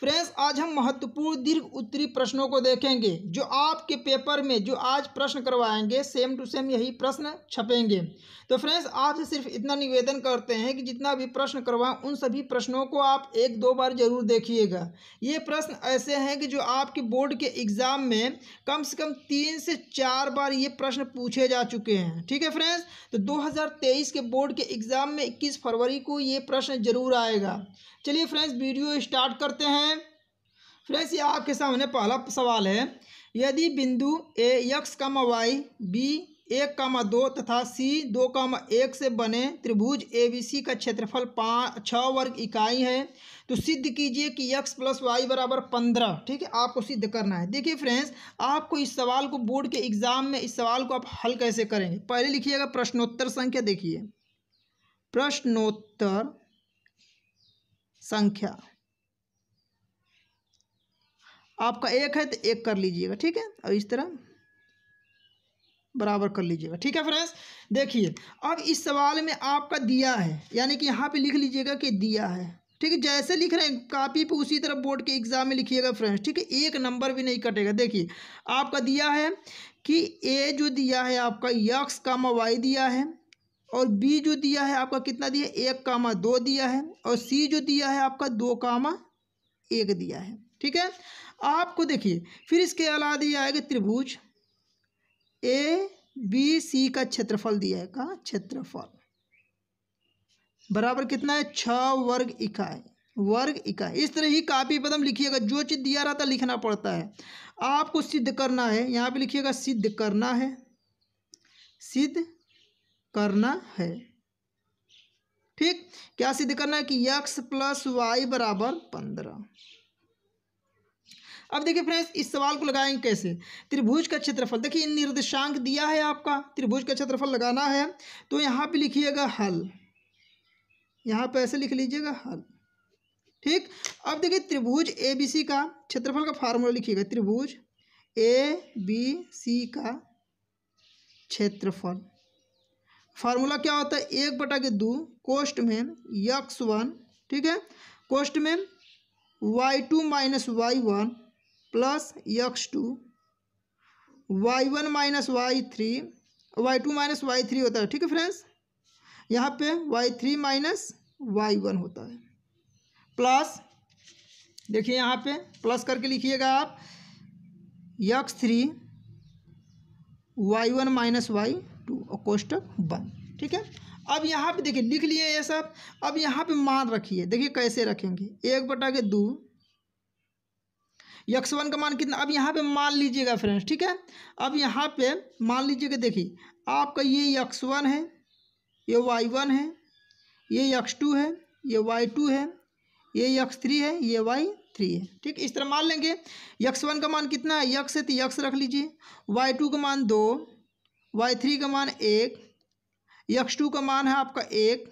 friends आज हम महत्वपूर्ण दीर्घ उत्तरी प्रश्नों को देखेंगे जो आपके पेपर में जो आज प्रश्न करवाएंगे सेम टू सेम यही प्रश्न छपेंगे तो फ्रेंड्स आपसे सिर्फ इतना निवेदन करते हैं कि जितना भी प्रश्न करवाएं उन सभी प्रश्नों को आप एक दो बार जरूर देखिएगा ये प्रश्न ऐसे हैं कि जो आपके बोर्ड के एग्ज़ाम में कम से कम तीन से चार बार ये प्रश्न पूछे जा चुके हैं ठीक है फ्रेंड्स तो दो के बोर्ड के एग्ज़ाम में इक्कीस फरवरी को ये प्रश्न जरूर आएगा चलिए फ्रेंड्स वीडियो स्टार्ट करते हैं फ्रेंड्स ये आपके सामने पहला सवाल है यदि बिंदु A x comma y B एक कम दो तथा सी दो कम एक से बने त्रिभुज ए बी सी का क्षेत्रफल पाँच छः वर्ग इकाई है तो सिद्ध कीजिए कि यक्स प्लस वाई बराबर पंद्रह ठीक है आपको सिद्ध करना है देखिए फ्रेंड्स आपको इस सवाल को बोर्ड के एग्ज़ाम में इस सवाल को आप हल कैसे करेंगे पहले लिखिएगा प्रश्नोत्तर संख्या देखिए प्रश्नोत्तर संख्या आपका एक है तो एक कर लीजिएगा ठीक है और इस तरह बराबर कर लीजिएगा ठीक है फ्रेंड्स देखिए अब इस सवाल में आपका दिया है यानी कि यहाँ पे लिख लीजिएगा कि दिया है ठीक है जैसे लिख रहे हैं कापी पे उसी तरह बोर्ड के एग्जाम में लिखिएगा फ्रेंड्स ठीक है एक नंबर भी नहीं कटेगा देखिए आपका दिया है कि ए जो दिया है आपका यक्स का मवाई दिया है और बी जो दिया है आपका कितना दिया है एक कामा दो दिया है और सी जो दिया है आपका दो कामा एक दिया है ठीक है आपको देखिए फिर इसके अलावा दिया आएगा त्रिभुज ए बी सी का क्षेत्रफल दिया है का क्षेत्रफल बराबर कितना है छ वर्ग इकाई वर्ग इकाई इस तरह ही कापी पदम लिखिएगा जो चीज़ दिया रहता लिखना पड़ता है आपको सिद्ध करना है यहाँ पे लिखिएगा सिद्ध करना है सिद्ध करना है ठीक क्या सिद्ध करना है कि यक्स प्लस वाई बराबर पंद्रह अब देखिए फ्रेंड्स इस सवाल को लगाएंगे कैसे त्रिभुज का क्षेत्रफल देखिए निर्देशांक दिया है आपका त्रिभुज का क्षेत्रफल लगाना है तो यहां पे लिखिएगा हल यहाँ पे ऐसे लिख लीजिएगा हल ठीक अब देखिए त्रिभुज ए बी सी का क्षेत्रफल का फार्मूला लिखिएगा त्रिभुज ए बी सी का क्षेत्रफल फार्मूला क्या होता है एक बटा के दो कोष्ट में यक्स वन ठीक है कोष्ट में y two minus y one plus x two y one minus y three y two minus y three होता है ठीक है फ्रेंड्स यहाँ पे y three minus y one होता है प्लस देखिए यहाँ पे प्लस करके लिखिएगा आप x three y one minus y two और कोष्टक वन ठीक है अब यहाँ पे देखिए लिख लिए ये सब अब यहाँ पे मान रखिए देखिए कैसे रखेंगे एक बटा के दो यक्स वन का मान कितना अब यहाँ पे मान लीजिएगा फ्रेंड्स ठीक है अब यहाँ पे मान लीजिएगा देखिए आपका ये यक्स वन है ये वाई वन है ये यक्स टू है ये वाई टू है ये यक्स थ्री है ये वाई थ्री है ठीक इस तरह मान लेंगे यक्स वन का मान कितना है यक्स है तो यक्स रख लीजिए वाई टू का मान दो वाई थ्री का मान एक यक्स टू का मान है आपका एक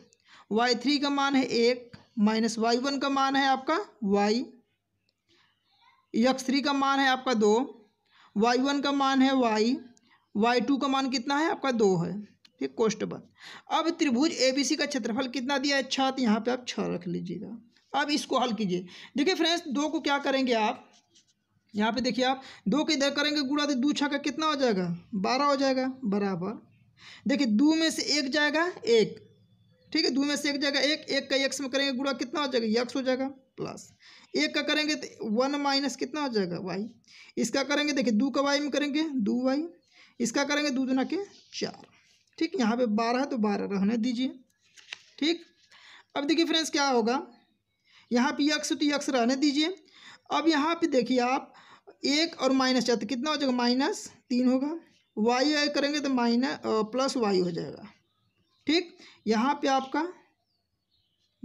वाई थ्री का मान है एक माइनस वाई वन का मान है आपका वाई यक्स थ्री का मान है आपका दो वाई वन का मान है वाई वाई टू का मान कितना है आपका दो है ठीक कोष्टबद्ध अब त्रिभुज ए बी सी का क्षेत्रफल कितना दिया है छः तो यहाँ पर आप छः रख लीजिएगा अब इसको हल कीजिए देखिए फ्रेंड्स दो को क्या करेंगे आप यहाँ पे देखिए आप दो के इधर करेंगे गुड़ा तो दो का कितना हो जाएगा बारह हो जाएगा बराबर देखिए दो में से एक जाएगा एक ठीक है दो में से एक जाएगा एक एक का यक्स में करेंगे गुड़ा कितना हो जाएगा यक्स हो जाएगा प्लस एक का करेंगे तो वन माइनस कितना हो जाएगा वाई इसका करेंगे देखिए दो का वाई में करेंगे दो वाई इसका करेंगे दो दुना के चार ठीक यहाँ पे बारह है तो बारह रहने दीजिए ठीक अब देखिए फ्रेंड्स क्या होगा यहाँ पे यक्स तो यक्स रहने दीजिए अब यहाँ पे देखिए आप एक और माइनस चाहते कितना हो जाएगा माइनस तीन होगा वाई आई करेंगे तो माइनस प्लस वाई हो जाएगा ठीक यहाँ पे आपका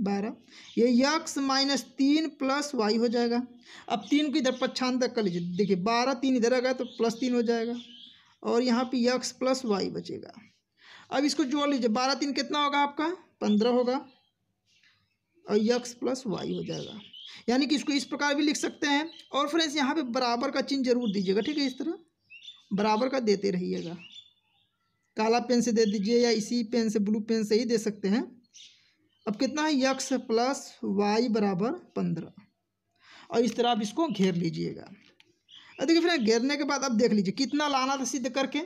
बारह ये यक्स माइनस तीन प्लस वाई हो जाएगा अब तीन को इधर तक कर लीजिए देखिए बारह तीन इधर आ गया तो प्लस तीन हो जाएगा और यहाँ पे यक्स प्लस वाई बचेगा अब इसको जोड़ लीजिए बारह तीन कितना होगा आपका पंद्रह होगा और यक्स प्लस वाई हो जाएगा यानी कि इसको इस प्रकार भी लिख सकते हैं और फ्रेंड्स यहाँ पे बराबर का चिन्ह जरूर दीजिएगा ठीक है इस तरह बराबर का देते रहिएगा काला पेन से दे दीजिए या इसी पेन से ब्लू पेन से ही दे सकते हैं अब कितना है यक्स प्लस वाई बराबर पंद्रह और इस तरह आप इसको घेर लीजिएगा देखिए फ्रेंड घेरने के बाद अब देख लीजिए कितना लाना था सिद्ध करके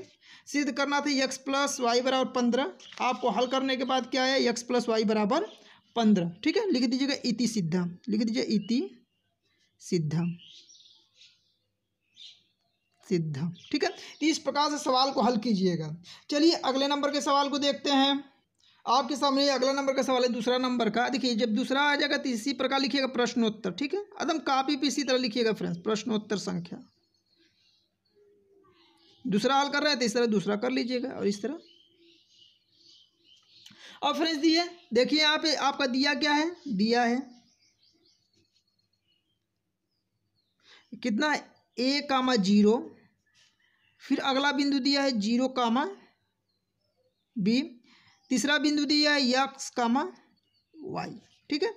सिद्ध करना था यक्स प्लस वाई बराबर पंद्रह आपको हल करने के बाद क्या है यक्स प्लस वाई बराबर पंद्रह ठीक है लिख दीजिएगा इति सिद्धम लिख दीजिए इति सिद्धम सिद्धम ठीक है तो इस प्रकार से सवाल को हल कीजिएगा चलिए अगले नंबर के सवाल को देखते हैं आपके सामने अगला नंबर का सवाल है दूसरा नंबर का देखिए जब दूसरा आ जाएगा तो इसी प्रकार लिखिएगा प्रश्नोत्तर ठीक है एकदम कापी पे इसी तरह लिखिएगा फ्रेंड्स प्रश्नोत्तर संख्या दूसरा हल कर रहे हैं तो इस तरह दूसरा कर लीजिएगा और इस तरह और फ्रेंड्स दिए देखिए यहाँ पे आपका दिया क्या है दिया है कितना ए कामा जीरो फिर अगला बिंदु दिया है जीरो कामा बी तीसरा बिंदु दिया है यक्स कामा वाई ठीक है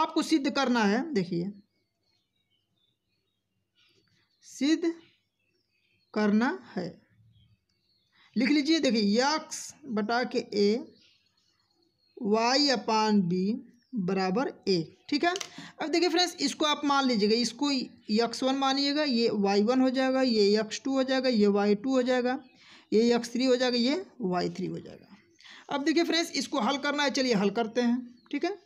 आपको सिद्ध करना है देखिए सिद्ध करना है लिख लीजिए देखिए यक्स बटा के ए वाई अपान बी बराबर ए ठीक है अब देखिए फ्रेंड्स इसको आप मान लीजिएगा इसको यक्स वन मानिएगा ये वाई वन हो जाएगा ये यक्स टू हो जाएगा ये वाई टू हो जाएगा ये यक्स थ्री हो जाएगा ये वाई थ्री हो जाएगा अब देखिए फ्रेंड्स इसको हल करना है चलिए हल करते हैं ठीक है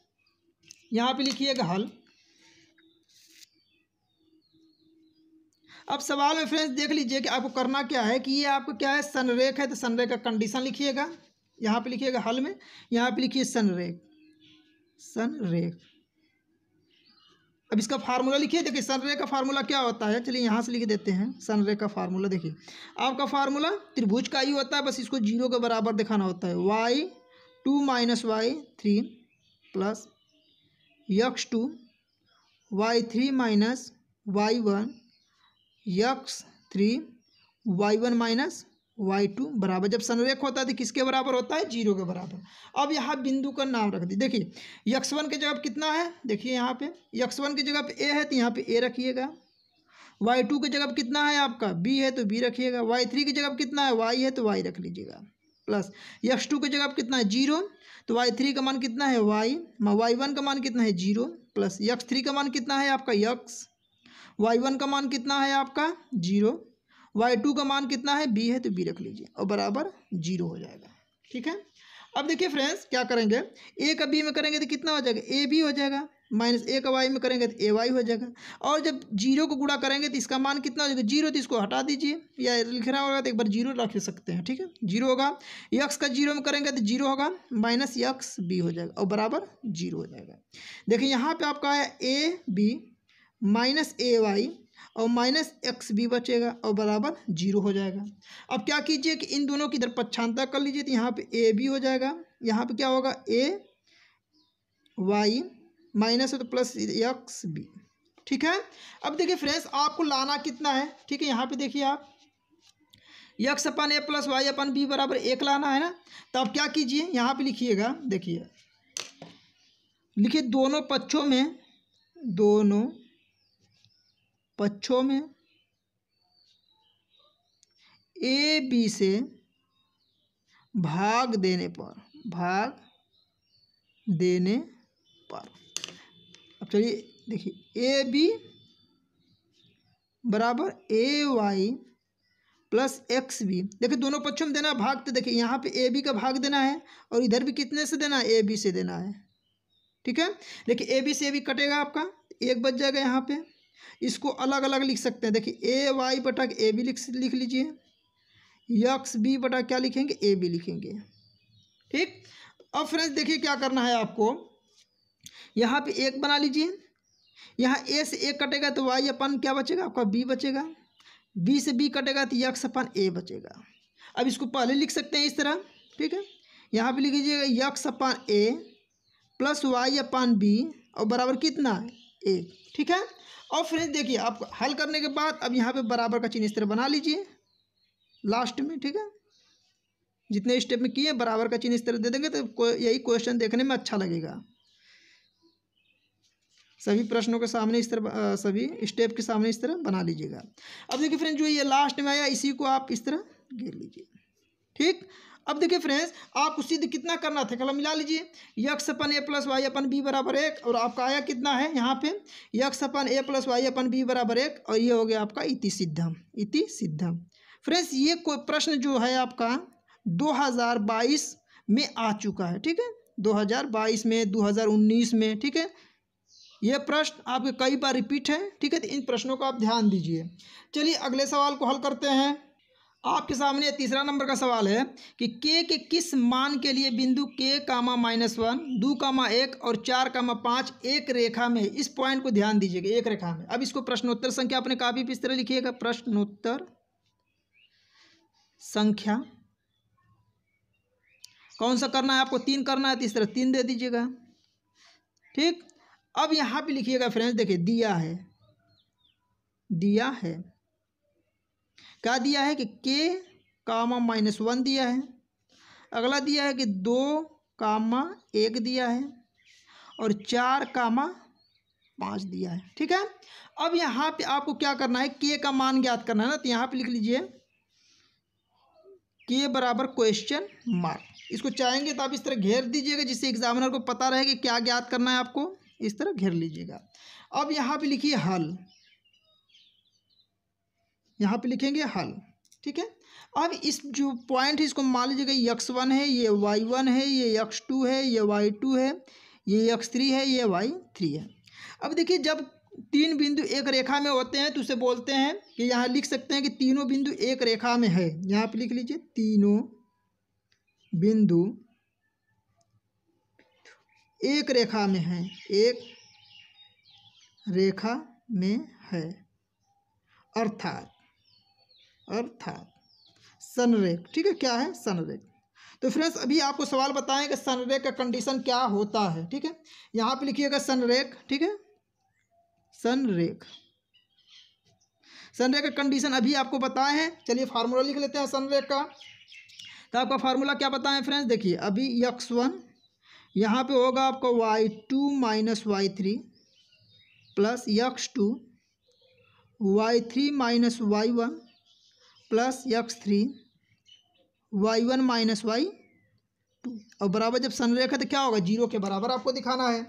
यहाँ पे लिखिएगा हल अब सवाल में फ्रेंड्स देख लीजिए कि आपको करना क्या है कि ये आपको क्या है सनरेख है तो सनरेख का कंडीशन लिखिएगा यहाँ पे लिखिएगा हल में यहाँ पे लिखिए सन सनरेक अब इसका फार्मूला लिखिए देखिए सनरे का फार्मूला क्या होता है चलिए यहाँ से लिख देते हैं सनरे का फार्मूला देखिए आपका फार्मूला त्रिभुज का ही होता है बस इसको जीरो के बराबर दिखाना होता है y two minus y three plus x two y three minus y one x three y one minus y two बराबर जब संरेख होता है तो किसके बराबर होता है जीरो के बराबर अब यहाँ बिंदु का नाम रख दी देखिए यक्स वन की जगह कितना है देखिए यहाँ पे यक्स वन की जगह पे ए है तो यहाँ पे ए रखिएगा वाई टू की जगह कितना है आपका बी है तो बी रखिएगा वाई थ्री की जगह कितना है वाई है तो वाई रख लीजिएगा प्लस यक्स टू की जगह कितना है जीरो तो वाई थ्री का मान कितना है वाई वाई वन का मान कितना है जीरो प्लस यक्स थ्री का मान कितना है आपका यक्स वाई वन का मान कितना है आपका जीरो वाई टू का मान कितना है बी है तो बी रख लीजिए और बराबर जीरो हो जाएगा ठीक है अब देखिए फ्रेंड्स क्या करेंगे ए का बी में करेंगे तो कितना हो जाएगा ए बी हो जाएगा माइनस ए का वाई में करेंगे तो ए वाई हो जाएगा और जब जीरो को गुणा करेंगे तो इसका मान कितना हो जाएगा जीरो तो इसको हटा दीजिए या लिख रहा होगा तो एक बार जीरो रख सकते हैं ठीक है जीरो होगा यक्स का जीरो में करेंगे तो जीरो होगा माइनस यक्स बी हो जाएगा और बराबर जीरो हो जाएगा देखिए यहाँ पर आपका आया A B minus A y और माइनस एक्स भी बचेगा और बराबर जीरो हो जाएगा अब क्या कीजिए कि इन दोनों की इधर पक्षांतर कर लीजिए तो यहाँ पे ए भी हो जाएगा यहाँ पे क्या होगा ए वाई माइनस है तो प्लस एक्स बी ठीक है अब देखिए फ्रेंड्स आपको लाना कितना है ठीक है यहाँ पे देखिए आप x upon A plus y upon B बराबर एक लाना है ना तो आप क्या कीजिए यहाँ पे लिखिएगा देखिए लिखिए दोनों पक्षों में दोनों पक्षों में ए बी से भाग देने पर भाग देने पर अब चलिए देखिए ए बी बराबर A y plus x B देखिए दोनों पक्षों में देना भाग तो देखिए यहाँ पे ए बी का भाग देना है और इधर भी कितने से देना है ए बी से देना है ठीक है देखिए ए बी से ए बी कटेगा आपका एक बच जाएगा यहाँ पे इसको अलग अलग लिख सकते हैं देखिए ए वाई बटा ए बी लिख लिख लीजिए यक्स बी बटा क्या लिखेंगे ए बी लिखेंगे ठीक अब फ्रेंड्स देखिए क्या करना है आपको यहाँ पे एक बना लीजिए यहाँ ए से एक कटेगा तो वाई अपन क्या बचेगा आपका बी बचेगा बी से बी कटेगा तो यक्स अपन ए बचेगा अब इसको पहले लिख सकते हैं इस तरह ठीक है यहाँ पर लिख लीजिएगा x upon A plus y upon B और बराबर कितना है एक ठीक है और फ्रेंड्स देखिए आप हल करने के बाद अब यहाँ पे बराबर का चिन्ह इस तरह बना लीजिए लास्ट में ठीक है जितने स्टेप में किए बराबर का चिन्ह इस तरह दे देंगे तो को, यही क्वेश्चन देखने में अच्छा लगेगा सभी प्रश्नों के सामने इस तरह सभी स्टेप के सामने इस तरह बना लीजिएगा अब देखिए फ्रेंड जो ये लास्ट में आया इसी को आप इस तरह घेर लीजिए ठीक अब देखिए फ्रेंड्स आपको सिद्ध कितना करना था कलम मिला लीजिए x upon A plus y upon B बराबर एक और आपका आया कितना है यहाँ पे x upon A plus y upon B बराबर एक और ये हो गया आपका इति सिद्धम इति सिद्धम फ्रेंड्स ये कोई प्रश्न जो है आपका 2022 में आ चुका है ठीक है 2022 में 2019 में ठीक है ये प्रश्न आपके कई बार रिपीट है ठीक है तो इन प्रश्नों का आप ध्यान दीजिए चलिए अगले सवाल को हल करते हैं आपके सामने तीसरा नंबर का सवाल है कि के के किस मान के लिए बिंदु के कामा माइनस वन दो कामा एक और चार कामा पाँच एक रेखा में इस पॉइंट को ध्यान दीजिएगा एक रेखा में अब इसको प्रश्नोत्तर संख्या अपने काफी इस तरह लिखिएगा प्रश्नोत्तर संख्या कौन सा करना है आपको तीन करना है तो इस तरह तीन दे दीजिएगा ठीक अब यहाँ पर लिखिएगा फ्रेंड्स देखिए दिया है दिया है क्या दिया है कि के कामा माइनस वन दिया है अगला दिया है कि दो कामा एक दिया है और चार कामा पाँच दिया है ठीक है अब यहाँ पे आपको क्या करना है के का मान ज्ञात करना है ना तो यहाँ पे लिख लीजिए के बराबर क्वेश्चन मार्क इसको चाहेंगे तो आप इस तरह घेर दीजिएगा जिससे एग्जामिनर को पता रहे कि क्या ज्ञात करना है आपको इस तरह घेर लीजिएगा अब यहाँ पे लिखिए हल यहाँ पे लिखेंगे हल ठीक है अब इस जो पॉइंट है इसको मान लीजिएगा यक्स वन है ये वाई वन है ये यक्स टू है ये वाई टू है ये यक्स थ्री है ये वाई थ्री है अब देखिए जब तीन बिंदु एक रेखा में होते हैं तो उसे बोलते हैं कि यहाँ लिख सकते हैं कि तीनों बिंदु एक रेखा में है यहाँ पर लिख लीजिए तीनों बिंदु एक रेखा में है एक रेखा में है अर्थात अर्थात सनरे ठीक है क्या है सनरे तो फ्रेंड्स अभी आपको सवाल बताएं कि सनरेक का कंडीशन क्या होता है ठीक है यहाँ पे लिखिएगा सनरेक ठीक है सनरेक सनरेक का कंडीशन अभी आपको बताए हैं चलिए फार्मूला लिख लेते हैं सनरेक का तो आपका फार्मूला क्या बताएं फ्रेंड्स देखिए अभी यक्स वन यहाँ पर होगा आपका y two minus y three plus x two y three minus y one plus x three y one minus y two और बराबर जब सनरेखा तो क्या होगा जीरो के बराबर आपको दिखाना है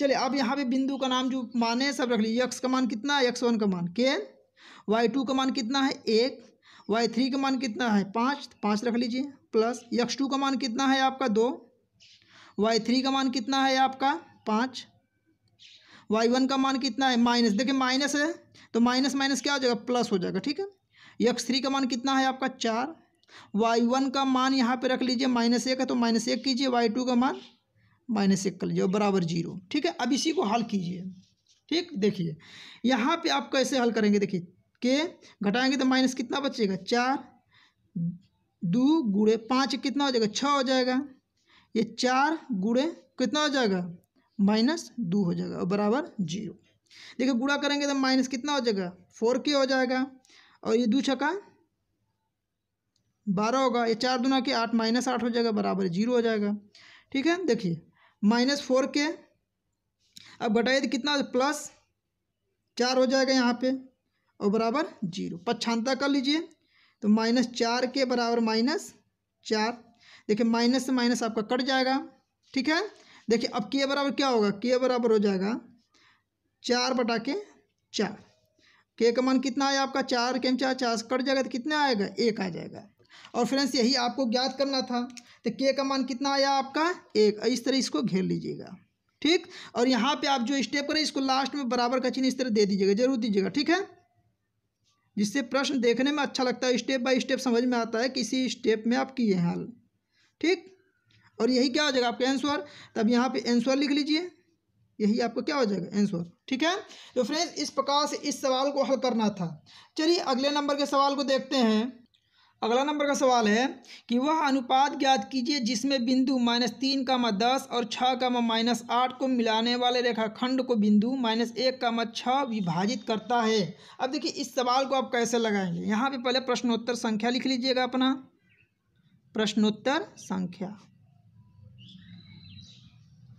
चलिए अब यहाँ पे बिंदु का नाम जो माने सब रख लीजिए एक्स का मान कितना है एक्स वन का मान के वाई टू का मान कितना है एक वाई थ्री का मान कितना है पाँच तो पाँच रख लीजिए प्लस यक्स टू का मान कितना है आपका दो वाई थ्री का मान कितना है आपका पाँच वाई वन का मान कितना है माइनस देखिए माइनस है तो माइनस माइनस क्या हो जाएगा प्लस हो जाएगा ठीक है यक्स थ्री का मान कितना है आपका चार वाई वन का मान यहाँ पे रख लीजिए माइनस एक है तो माइनस एक कीजिए वाई टू का मान माइनस एक कर लीजिए बराबर जीरो ठीक है अब इसी को हल कीजिए ठीक देखिए यहाँ पे आप कैसे हल करेंगे देखिए के घटाएंगे तो माइनस कितना बचेगा चार दो गुड़े पाँच कितना हो जाएगा छः हो जाएगा ये चार गुड़े कितना हो जाएगा माइनस दो हो जाएगा और बराबर जीरो देखिए गुड़ा करेंगे तो माइनस कितना हो जाएगा फोर के हो जाएगा और ये दो छका बारह होगा ये चार दुना के आठ माइनस आठ हो जाएगा बराबर जीरो हो जाएगा ठीक है देखिए माइनस फोर के अब घटाइए तो कितना प्लस चार हो जाएगा यहाँ पे और बराबर जीरो पक्षांतर कर लीजिए तो माइनस चार के बराबर माइनस चार देखिए माइनस से माइनस आपका कट जाएगा ठीक है देखिए अब के बराबर क्या होगा के बराबर हो जाएगा चार बटा के चार के का मान कितना आया आपका चार के चार चार कट जाएगा तो कितना आएगा एक आ जाएगा और फ्रेंड्स यही आपको ज्ञात करना था तो के का मान कितना आया आपका एक इस तरह इसको घेर लीजिएगा ठीक और यहाँ पे आप जो स्टेप करें इसको लास्ट में बराबर का चिन्ह इस तरह दे दीजिएगा जरूर दीजिएगा ठीक है जिससे प्रश्न देखने में अच्छा लगता है स्टेप बाय स्टेप समझ में आता है किसी स्टेप में आप किए हैं हल ठीक और यही क्या हो जाएगा आपका आंसर तब यहाँ पे आंसर लिख लीजिए यही आपको क्या हो जाएगा आंसर ठीक है तो फ्रेंड्स इस प्रकार से इस सवाल को हल करना था चलिए अगले नंबर के सवाल को देखते हैं अगला नंबर का सवाल है कि वह अनुपात ज्ञात कीजिए जिसमें बिंदु माइनस तीन का मत दस और छः का माइनस आठ को मिलाने वाले रेखाखंड को बिंदु माइनस एक का मत छः विभाजित करता है अब देखिए इस सवाल को आप कैसे लगाएंगे यहाँ पे पहले प्रश्नोत्तर संख्या लिख लीजिएगा अपना प्रश्नोत्तर संख्या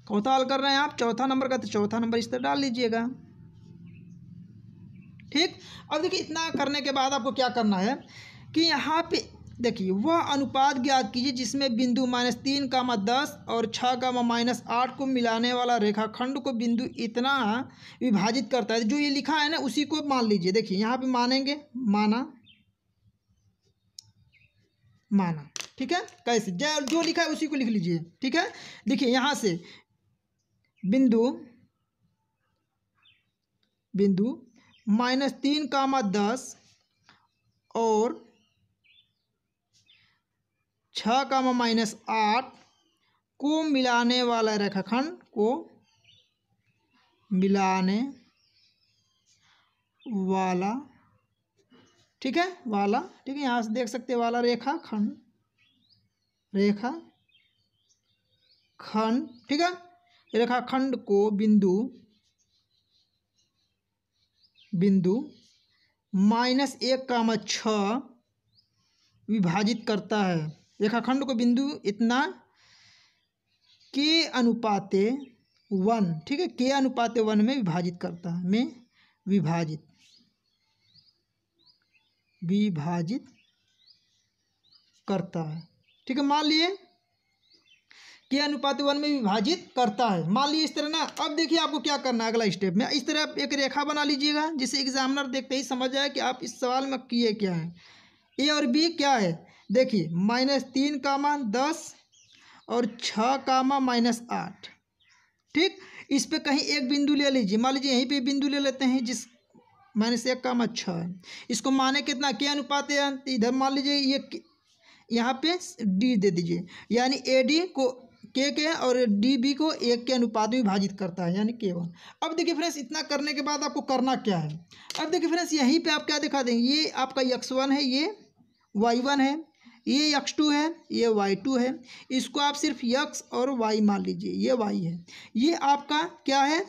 कौथा हल कर रहे हैं आप चौथा नंबर का तो चौथा नंबर इस तरह डाल लीजिएगा ठीक अब देखिए इतना करने के बाद आपको क्या करना है कि यहाँ पे देखिए वह अनुपात ज्ञात कीजिए जिसमें बिंदु माइनस तीन का मा दस और छः का माइनस आठ को मिलाने वाला रेखाखंड को बिंदु इतना विभाजित करता है जो ये लिखा है ना उसी को मान लीजिए देखिए यहाँ पे मानेंगे माना माना ठीक है कैसे जो लिखा है उसी को लिख लीजिए ठीक है देखिए यहाँ से बिंदु बिंदु माइनस तीन कामा दस और छ कामा माइनस आठ को मिलाने वाला रेखाखंड को मिलाने वाला ठीक है वाला ठीक है यहाँ से देख सकते वाला रेखा खंड रेखा खंड ठीक है रेखाखंड को बिंदु बिंदु माइनस एक काम छ विभाजित करता है रेखाखंड को बिंदु इतना के अनुपाते वन ठीक है के अनुपाते वन में विभाजित करता है में विभाजित विभाजित करता है ठीक है मान लिए के अनुपात वन में विभाजित करता है मान लीजिए इस तरह ना अब देखिए आपको क्या करना है अगला स्टेप में इस तरह आप एक रेखा बना लीजिएगा जिसे एग्जामिनर देखते ही समझ जाए कि आप इस सवाल में किए क्या है ए और बी क्या है देखिए माइनस तीन कामा दस और छः कामा माइनस आठ ठीक इस पर कहीं एक बिंदु ले लीजिए मान लीजिए यहीं पे बिंदु ले लेते हैं जिस माइनस एक कामा छः है इसको माने कितना के अनुपात है इधर मान लीजिए ये यहाँ पे डी दे दीजिए यानी ए डी को के के और डी बी को एक के अनुपात में विभाजित करता है यानी के वन अब देखिए फ्रेंड्स इतना करने के बाद आपको करना क्या है अब देखिए फ्रेंड्स यहीं पे आप क्या दिखा देंगे ये आपका यक्स वन है ये वाई वन है ये यक्स टू है ये वाई टू है इसको आप सिर्फ यक्स और वाई मान लीजिए ये वाई है ये आपका क्या है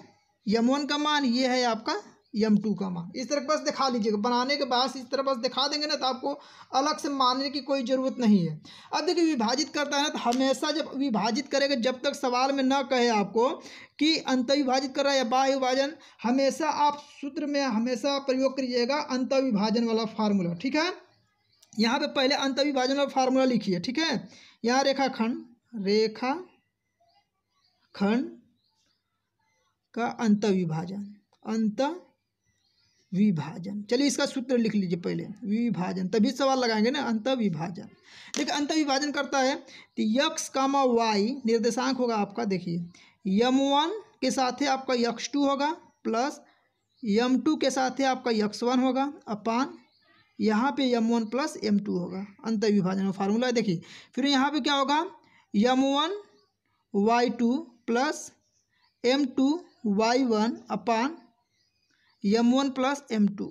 यम वन का मान ये है आपका यम टू का मान इस तरह बस दिखा लीजिएगा बनाने के बाद इस तरह बस दिखा देंगे ना तो आपको अलग से मानने की कोई ज़रूरत नहीं है अब देखिए विभाजित करता है ना तो हमेशा जब विभाजित करेगा जब तक सवाल में ना कहे आपको कि अंतविभाजित कर रहा है या बाह्य विभाजन हमेशा आप सूत्र में हमेशा प्रयोग करिएगा अंतविभाजन वाला फार्मूला ठीक है यहाँ पे पहले अंतविभाजन वाला फार्मूला लिखिए ठीक है यहाँ रेखाखंड रेखा खंड का अंतविभाजन अंत विभाजन चलिए इसका सूत्र लिख लीजिए पहले विभाजन तभी सवाल लगाएंगे ना अंत विभाजन देखिए अंत विभाजन करता है तो यक्स कामा वाई निर्देशांक होगा आपका देखिए यम वन के साथ है आपका यक्स टू होगा प्लस यम टू के साथ है आपका यक्स वन होगा अपान यहाँ पे m one plus m two होगा अंत विभाजन फार्मूला है देखिए फिर यहाँ पे क्या होगा m one y two plus m two y one upon m one plus m two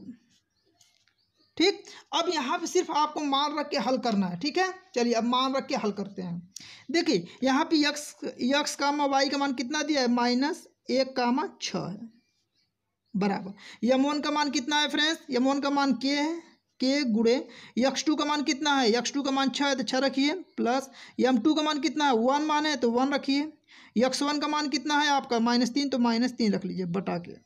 ठीक अब यहाँ पे सिर्फ आपको मान रख के हल करना है ठीक है चलिए अब मान रख के हल करते हैं देखिए यहाँ पे यक्स यक्स कामा वाई का मान कितना दिया है माइनस एक कामा छ है बराबर यम वन का मान कितना है फ्रेंड्स यम वन का मान के है के गुड़े यक्स टू का मान कितना है यक्स टू का मान छः है तो छः रखिए प्लस यम टू का मान कितना है वन मान है तो वन रखिए यक्स वन का मान कितना है आपका माइनस तीन तो माइनस तीन रख लीजिए बटा के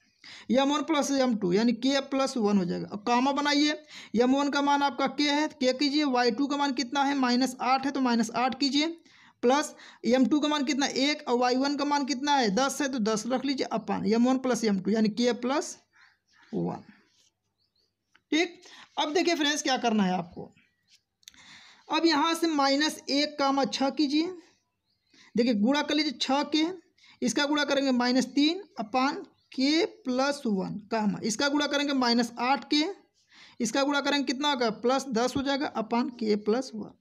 m one plus m two यानी के प्लस वन हो जाएगा अब कामा बनाइए एम वन का मान आपका के है के कीजिए वाई टू का मान कितना है माइनस आठ है तो माइनस आठ कीजिए प्लस एम टू का मान कितना एक और वाई वन का मान कितना है दस है तो दस रख लीजिए upon m one plus m two यानी के प्लस वन ठीक अब देखिए फ्रेंड्स क्या करना है आपको अब यहाँ से माइनस एक कामा छः कीजिए देखिए गुड़ा कर लीजिए छः के इसका गुड़ा करेंगे माइनस तीन अपान के प्लस वन का हम इसका गुड़ा करेंगे माइनस आठ के इसका गुड़ा करेंगे कितना होगा प्लस दस हो जाएगा अपान के प्लस वन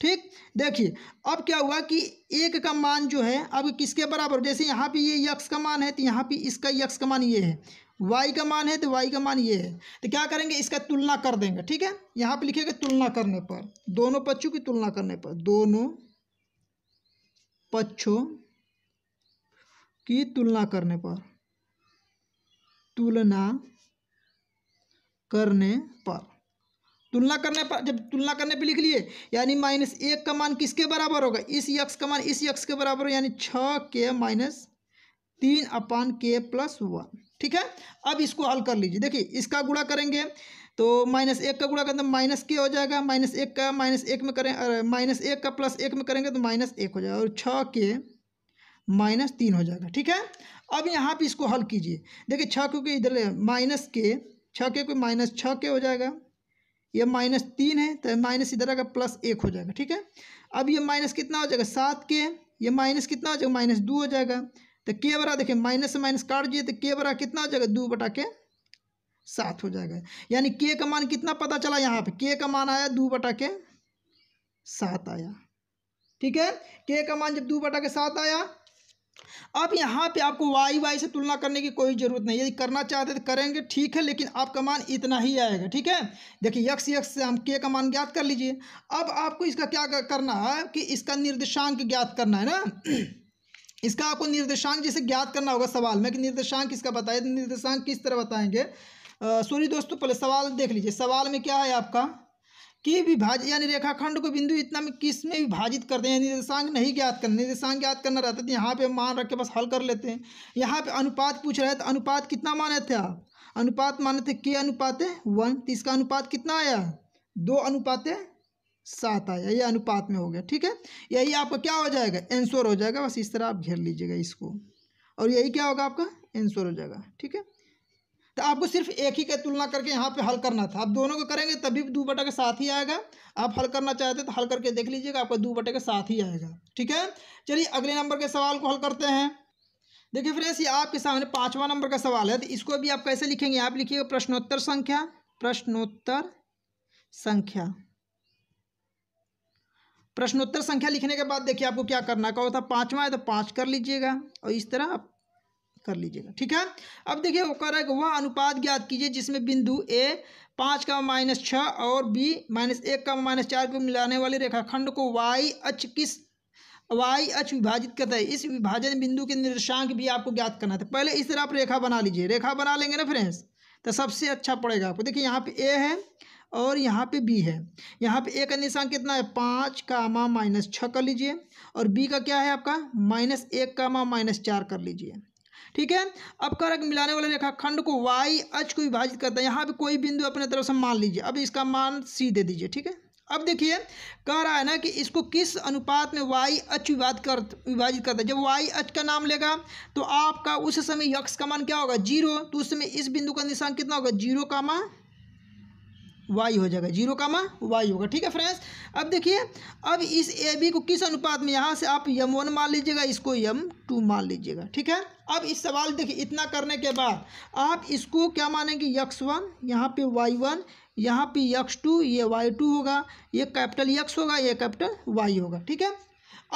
ठीक देखिए अब क्या हुआ कि एक का मान जो है अब किसके बराबर जैसे यहाँ पे ये यक्स का मान है तो यहाँ पे इसका यक्स का मान ये है वाई का मान है तो वाई का मान ये है तो क्या करेंगे इसका तुलना कर देंगे ठीक है यहाँ पे लिखेगा तुलना करने पर दोनों पक्षों की तुलना करने पर दोनों पक्षों की तुलना करने पर तुलना करने पर तुलना करने पर जब तुलना करने पे लिख लिए यानी माइनस एक का मान किसके बराबर होगा इस यक्स का मान इस यक्स के बराबर यानी छ के माइनस तीन अपान के प्लस वन ठीक है अब इसको हल कर लीजिए देखिए इसका गुड़ा करेंगे तो माइनस एक का गुड़ा करते तो माइनस के हो जाएगा माइनस एक का माइनस एक में करें माइनस एक का प्लस एक में करेंगे तो माइनस एक हो जाएगा और छः के माइनस तीन हो जाएगा ठीक है अब यहाँ पे इसको हल कीजिए देखिए छः क्योंकि इधर माइनस के छः के कोई माइनस छः के हो जाएगा ये माइनस तीन है तो माइनस इधर आएगा प्लस एक हो जाएगा ठीक है अब ये माइनस कितना हो जाएगा सात के ये माइनस कितना हो जाएगा माइनस दो हो जाएगा तो के बरा देखिए माइनस से माइनस काट दिए तो के बरा कितना हो जाएगा दो बटा के सात हो जाएगा यानी के का मान कितना पता चला यहाँ पे के का मान आया दो बटा के सात आया ठीक है के का मान जब दो बटा के सात आया अब यहाँ पे आपको वाई वाई से तुलना करने की कोई ज़रूरत नहीं यदि करना चाहते तो करेंगे ठीक है लेकिन आपका मान इतना ही आएगा ठीक है देखिए यक्स यक्स से हम के का मान ज्ञात कर लीजिए अब आपको इसका क्या करना है कि इसका निर्देशांक ज्ञात करना है ना इसका आपको निर्देशांक जैसे ज्ञात करना होगा सवाल में कि निर्देशांक किसका बताए तो निर्देशांक किस तरह बताएंगे सॉरी दोस्तों पहले सवाल देख लीजिए सवाल में क्या है आपका कि विभाजित यानी रेखाखंड को बिंदु इतना में किस में विभाजित करते हैं निर्देशांक नहीं ज्ञात करना निर्देशांक ज्ञात करना रहता था तो यहाँ पे मान रख के बस हल कर लेते हैं यहाँ पे अनुपात पूछ रहे थे तो अनुपात कितना माने थे आप अनुपात माने थे के अनुपात है वन तो इसका अनुपात कितना आया दो अनुपात सात आया ये अनुपात में हो गया ठीक है यही आपका क्या हो जाएगा एंसोर हो जाएगा बस इस तरह आप घेर लीजिएगा इसको और यही क्या होगा आपका एंसोर हो जाएगा ठीक है तो आपको सिर्फ एक ही का तुलना करके यहाँ पे हल करना था आप दोनों को करेंगे तभी दो बटे के साथ ही आएगा आप हल करना चाहते तो हल करके देख लीजिएगा आपका दो बटे के साथ ही आएगा ठीक है चलिए अगले नंबर के सवाल को हल करते हैं देखिए फ्रेंड्स ये आपके सामने पाँचवा नंबर का सवाल है तो इसको भी आप कैसे लिखेंगे आप लिखिएगा प्रश्नोत्तर संख्या प्रश्नोत्तर संख्या प्रश्नोत्तर संख्या लिखने के बाद देखिए आपको क्या करना कहो था पाँचवा है तो पाँच कर लीजिएगा और इस तरह आप कर लीजिएगा ठीक है अब देखिए वो कह रहा है कि वह अनुपात ज्ञात कीजिए जिसमें बिंदु ए पाँच का माइनस छः और बी माइनस एक का माइनस चार को मिलाने वाले रेखाखंड को वाई अच किस वाई अच विभाजित करता है इस विभाजन बिंदु के निर्देशांक भी आपको ज्ञात करना था पहले इस तरह आप रेखा बना लीजिए रेखा बना लेंगे ना फ्रेंड्स तो सबसे अच्छा पड़ेगा आपको देखिए यहाँ पे ए है और यहाँ पे बी है यहाँ पे ए का निशान कितना है पाँच का कामा माइनस छः कर लीजिए और बी का क्या है आपका माइनस एक का कामा माइनस चार कर लीजिए ठीक है अब कारक मिलाने वाले रेखाखंड को वाई अच को विभाजित करता है यहाँ पर कोई बिंदु अपने तरफ से मान लीजिए अब इसका मान सी दे दीजिए ठीक है अब देखिए कह रहा है ना कि इसको किस अनुपात में वाई अच विभाज कर विभाजित करता है जब वाई अच का नाम लेगा तो आपका उस समय यक्ष का मान क्या होगा जीरो तो उस समय इस बिंदु का निशान कितना होगा जीरो का मान वाई हो जाएगा जीरो कामा वाई होगा ठीक है फ्रेंड्स अब देखिए अब इस ए बी को किस अनुपात में यहाँ से आप यम वन मान लीजिएगा इसको यम टू मान लीजिएगा ठीक है अब इस सवाल देखिए इतना करने के बाद आप इसको क्या मानेंगे यक्स वन यहाँ पे वाई वन यहाँ पे यक्स टू ये वाई टू होगा ये कैपिटल यक्स होगा ये कैपिटल वाई होगा ठीक है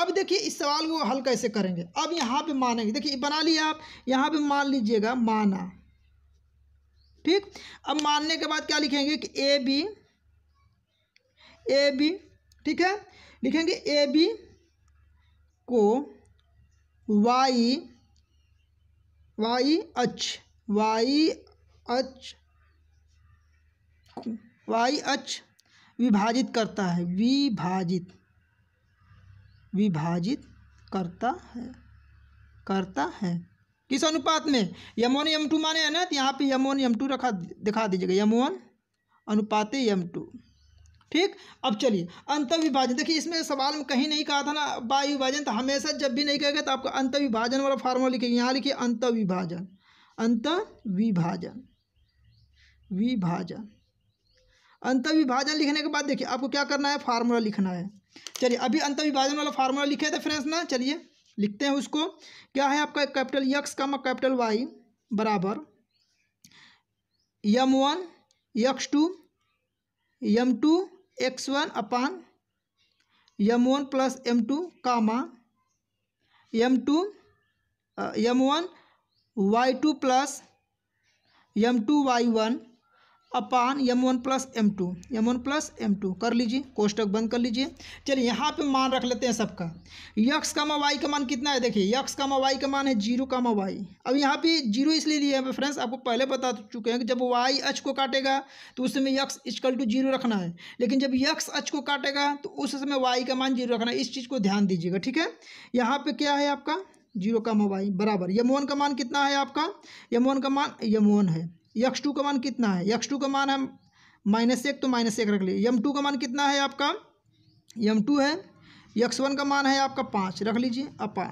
अब देखिए इस सवाल को हल कैसे करेंगे अब यहाँ पे मानेंगे देखिए बना लिए आप यहाँ पे मान लीजिएगा माना ठीक अब मानने के बाद क्या लिखेंगे कि ए बी ए बी ठीक है लिखेंगे ए बी को y y h y h y h विभाजित करता है विभाजित विभाजित करता है करता है किस अनुपात में यम वन यम टू माने है ना तो यहाँ पे यम वन यम टू रखा दिखा दीजिएगा यम वन अनुपात यम टू ठीक अब चलिए अंत विभाजन देखिए इसमें सवाल में कहीं नहीं कहा था ना वायु विभाजन तो हमेशा जब भी नहीं कहेगा तो आपको अंत विभाजन वाला फार्मूला लिखिए यहाँ लिखिए अंत विभाजन अंत विभाजन विभाजन अंत विभाजन लिखने के बाद देखिए आपको क्या करना है फार्मूला लिखना है चलिए अभी अंत विभाजन वाला फार्मूला लिखे थे फ्रेंड्स ना चलिए लिखते हैं उसको क्या है आपका कैपिटल यक्स का कैपिटल वाई बराबर m one x two m two x one upon m one plus m two comma m two m one y two plus m two y one upon m one plus m two m one plus m two कर लीजिए कोष्टक बंद कर लीजिए चलिए यहाँ पे मान रख लेते हैं सबका यक्स का वाई का मान कितना है देखिए यक्स का वाई का मान है जीरो का वाई अब यहाँ पे जीरो इसलिए लिए हैं फ्रेंड्स आपको पहले बता चुके हैं कि जब वाई एच को काटेगा तो उस समय यक्स इजकल टू जीरो रखना है लेकिन जब यक्स एच को काटेगा तो उस समय वाई का मान जीरो रखना है इस चीज़ को ध्यान दीजिएगा ठीक है यहाँ पर क्या है आपका जीरो का वाई बराबर यमोन का मान कितना है आपका यमोन का मान यमोन है यक्स टू का मान कितना है यक्स टू का मान हम माइनस एक तो माइनस एक रख लिए यम टू का मान कितना है आपका यम टू है यक्स वन का मान है आपका पाँच रख लीजिए upon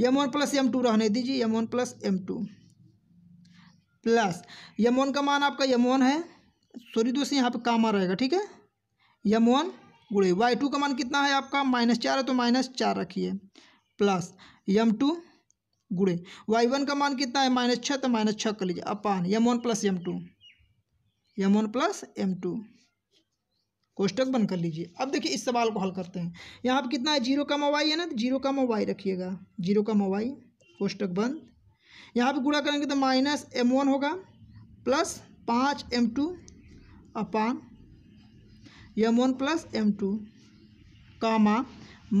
m one plus m two रहने दीजिए m one plus m two plus m one का मान आपका यम वन है सॉरी दोस्त यहाँ पे कामा रहेगा ठीक है यम वन गुड़े वाई टू का मान कितना है आपका माइनस चार है तो माइनस चार रखिए प्लस यम टू गुड़े वाई वन का मान कितना है माइनस छः तो माइनस छः कर लीजिए upon m one plus m two m one plus m two कोष्टक बंद कर लीजिए अब देखिए इस सवाल को हल करते हैं यहाँ पर कितना है जीरो का मोबाइल है ना तो जीरो का मोबाइल रखिएगा जीरो का मोबाइल कोष्टक बंद यहाँ पर गुड़ा करेंगे तो माइनस एम वन होगा प्लस पाँच m two upon m one plus m two comma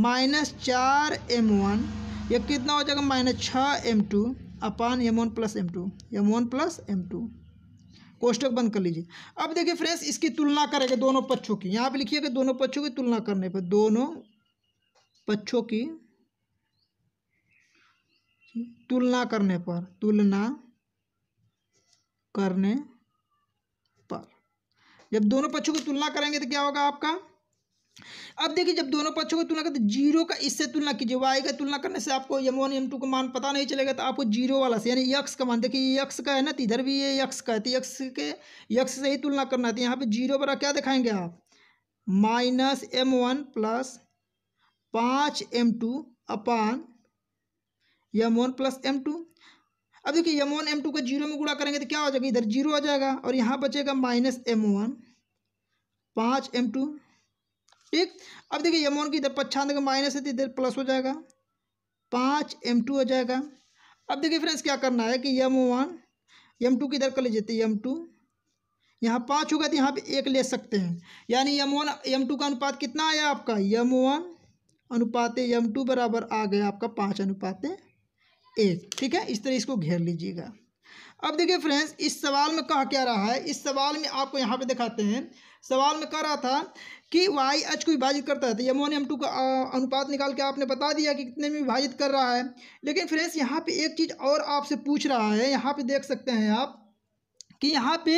minus चार एम वन ये कितना हो जाएगा माइनस छः m two upon m one plus m two m one plus m two कोष्टक बंद कर लीजिए अब देखिए फ्रेंड्स इसकी तुलना करेंगे दोनों पक्षों की यहाँ पे लिखिएगा दोनों पक्षों की तुलना करने पर दोनों पक्षों की तुलना करने पर तुलना करने पर जब दोनों पक्षों की तुलना करेंगे तो क्या होगा आपका अब देखिए जब दोनों पक्षों की तुलना करते तो जीरो का इससे तुलना कीजिए वाई का तुलना करने से आपको एम वन एम टू का मान पता नहीं चलेगा तो आपको जीरो वाला से यानी यक्स का मान देखिए यक्स का है ना तो इधर भी ये यक्स का है तो यक्स के यक्स से ही तुलना करना है तो यहाँ पर जीरो बड़ा क्या दिखाएंगे आप माइनस एम वन प्लस पाँच m two upon m one plus m two अब देखिए एम वन एम टू को जीरो में गुड़ा करेंगे तो क्या हो जाएगा इधर जीरो आ जाएगा और यहाँ बचेगा माइनस एम वन पाँच एम टू ठीक अब देखिए यम वन की इधर पच्छान देगा माइनस है तो इधर प्लस हो जाएगा पाँच एम टू हो जाएगा अब देखिए फ्रेंड्स क्या करना है कि यम वन एम टू की इधर कर लीजिए तो एम टू यहाँ पाँच होगा तो यहाँ पे एक ले सकते हैं यानी एम वन एम टू का अनुपात कितना आया आपका यम वन अनुपात एम टू बराबर आ गया आपका पाँच अनुपात एक ठीक है इस तरह इसको घेर लीजिएगा अब देखिए फ्रेंड्स इस सवाल में कहा क्या रहा है इस सवाल में आपको यहाँ पे दिखाते हैं सवाल में कह रहा था कि वाई एच को विभाजित करता है तो एम टू का अनुपात निकाल के आपने बता दिया कि कितने में विभाजित कर रहा है लेकिन फ्रेंड्स यहाँ पे एक चीज़ और आपसे पूछ रहा है यहाँ पे देख सकते हैं आप कि यहाँ पे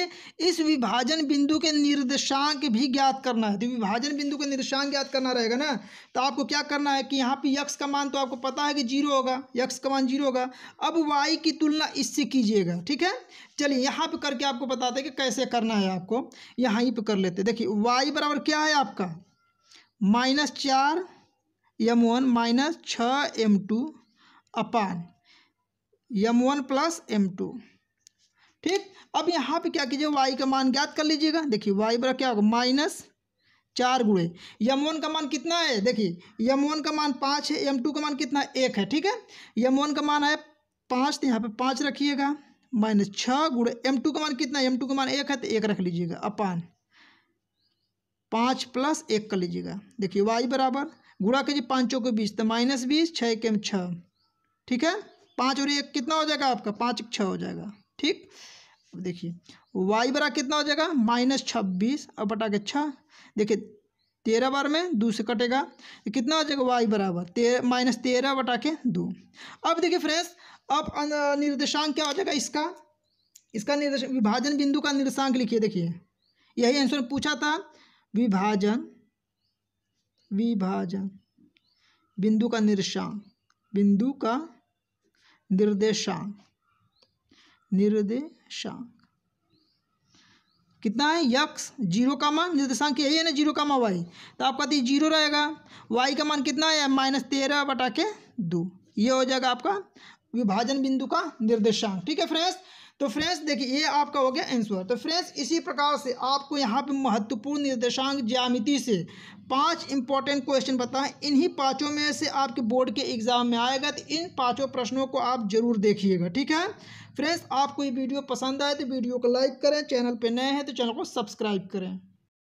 इस विभाजन बिंदु के निर्देशांक भी ज्ञात करना है तो विभाजन बिंदु के निर्देशांक ज्ञात करना रहेगा ना तो आपको क्या करना है कि यहाँ पे यक्स का मान तो आपको पता है कि जीरो होगा यक्स का मान जीरो होगा अब वाई की तुलना इससे कीजिएगा ठीक है चलिए यहाँ पर करके आपको बताते हैं कि कैसे करना है आपको यहाँ पर कर लेते देखिए वाई बराबर क्या है आपका माइनस चार एम वन माइनस छः m two upon m one plus m two ठीक अब यहाँ पे क्या कीजिए वाई का मान ज्ञात कर लीजिएगा देखिए वाई बड़ा क्या होगा माइनस चार गुड़े यम वन का मान कितना है देखिए यम वन का मान पाँच है यम टू का मान कितना है एक है ठीक है यम वन का मान है पाँच तो यहाँ पे पाँच रखिएगा माइनस छः गुड़े एम टू का मान कितना है एम टू का मान एक है तो एक रख लीजिएगा अपान पाँच प्लस एक कर लीजिएगा देखिए वाई बराबर गुड़ा कीजिए पाँचों के तो बीस तो माइनस बीस छः के एम छः ठीक है पाँच और एक कितना हो जाएगा आपका पाँच छः हो जाएगा ठीक देखिए वाई बरा कितना हो जाएगा माइनस छब्बीस और बटा के छः देखिए तेरह बार में दो से कटेगा कितना हो जाएगा वाई बराबर तेरह माइनस तेरह बटा के दो अब देखिए फ्रेंड्स अब निर्देशांक क्या हो जाएगा इसका इसका निर्देश विभाजन बिंदु का निर्देशांक लिखिए देखिए यही आंसर पूछा था विभाजन विभाजन बिंदु का निर्देशांक बिंदु का निर्देशांक निर्देशांक कितना है यक्स जीरो का मान निर्देशांक यही है ना जीरो का मान वाई तो आपका तो जीरो रहेगा वाई का मान कितना है माइनस तेरह बटा के दो ये हो जाएगा आपका विभाजन बिंदु का निर्देशांक ठीक है फ्रेंड्स तो फ्रेंड्स देखिए ये आपका हो गया आंसर तो फ्रेंड्स इसी प्रकार से आपको यहाँ पे महत्वपूर्ण निर्देशांक ज्यामिति से पांच इंपॉर्टेंट क्वेश्चन बताएं इन्हीं पांचों में से आपके बोर्ड के एग्जाम में आएगा तो इन पांचों प्रश्नों को आप जरूर देखिएगा ठीक है फ्रेंड्स आपको ये वीडियो पसंद आए तो वीडियो को लाइक करें चैनल पर नए हैं तो चैनल को सब्सक्राइब करें